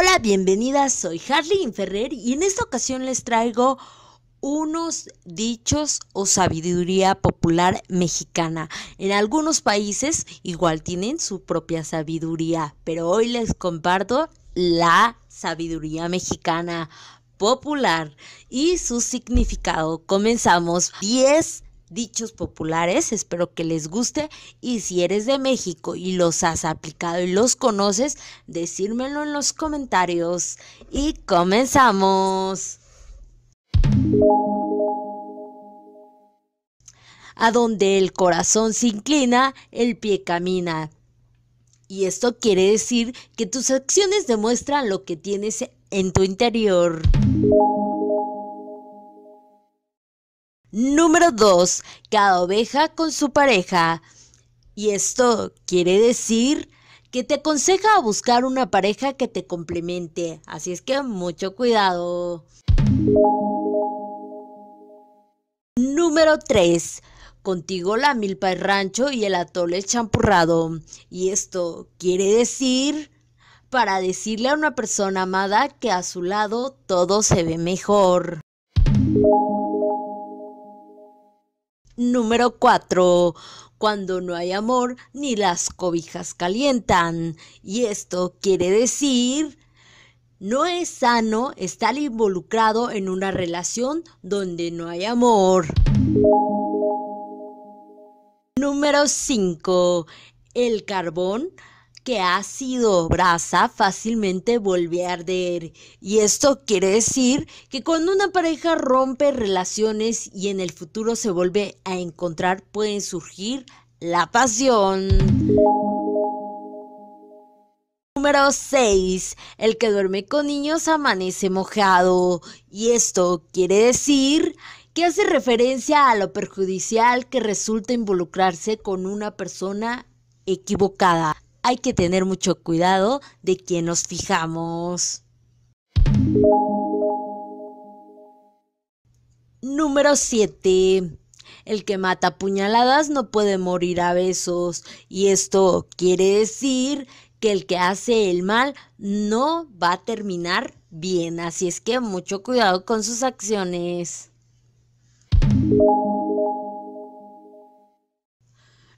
Hola, bienvenidas, soy Harley Ferrer y en esta ocasión les traigo unos dichos o sabiduría popular mexicana. En algunos países igual tienen su propia sabiduría, pero hoy les comparto la sabiduría mexicana popular y su significado. Comenzamos 10 dichos populares, espero que les guste y si eres de México y los has aplicado y los conoces, decírmelo en los comentarios y comenzamos. A donde el corazón se inclina, el pie camina. Y esto quiere decir que tus acciones demuestran lo que tienes en tu interior. Número 2. Cada oveja con su pareja. Y esto quiere decir que te aconseja a buscar una pareja que te complemente. Así es que mucho cuidado. Número 3. Contigo la milpa el rancho y el atole champurrado. Y esto quiere decir para decirle a una persona amada que a su lado todo se ve mejor. número 4. Cuando no hay amor, ni las cobijas calientan. Y esto quiere decir... No es sano estar involucrado en una relación donde no hay amor. Número 5. El carbón que ha sido brasa fácilmente vuelve a arder. Y esto quiere decir que cuando una pareja rompe relaciones y en el futuro se vuelve a encontrar pueden surgir la pasión. Número 6. El que duerme con niños amanece mojado. Y esto quiere decir que hace referencia a lo perjudicial que resulta involucrarse con una persona equivocada hay que tener mucho cuidado de quién nos fijamos. Número 7. El que mata puñaladas no puede morir a besos. Y esto quiere decir que el que hace el mal no va a terminar bien. Así es que mucho cuidado con sus acciones.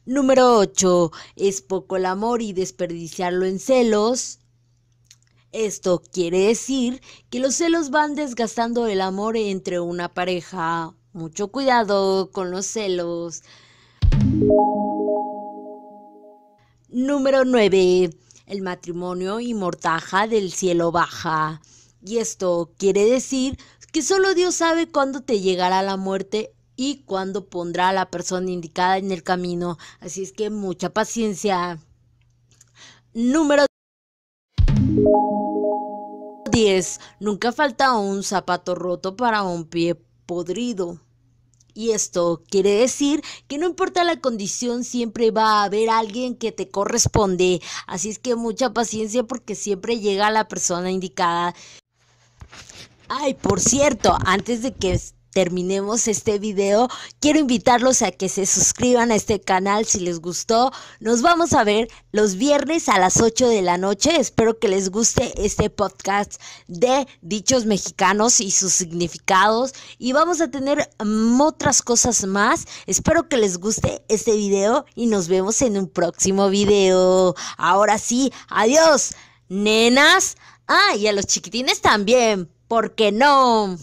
Número 8. Es poco el amor y desperdiciarlo en celos. Esto quiere decir que los celos van desgastando el amor entre una pareja. Mucho cuidado con los celos. Número 9. El matrimonio y mortaja del cielo baja. Y esto quiere decir que solo Dios sabe cuándo te llegará la muerte y cuándo pondrá a la persona indicada en el camino. Así es que mucha paciencia. Número 10. Nunca falta un zapato roto para un pie podrido. Y esto quiere decir que no importa la condición, siempre va a haber alguien que te corresponde. Así es que mucha paciencia porque siempre llega la persona indicada. Ay, por cierto, antes de que terminemos este video, quiero invitarlos a que se suscriban a este canal si les gustó. Nos vamos a ver los viernes a las 8 de la noche. Espero que les guste este podcast de dichos mexicanos y sus significados. Y vamos a tener otras cosas más. Espero que les guste este video y nos vemos en un próximo video. Ahora sí, adiós, nenas. Ah, y a los chiquitines también, ¿por qué no?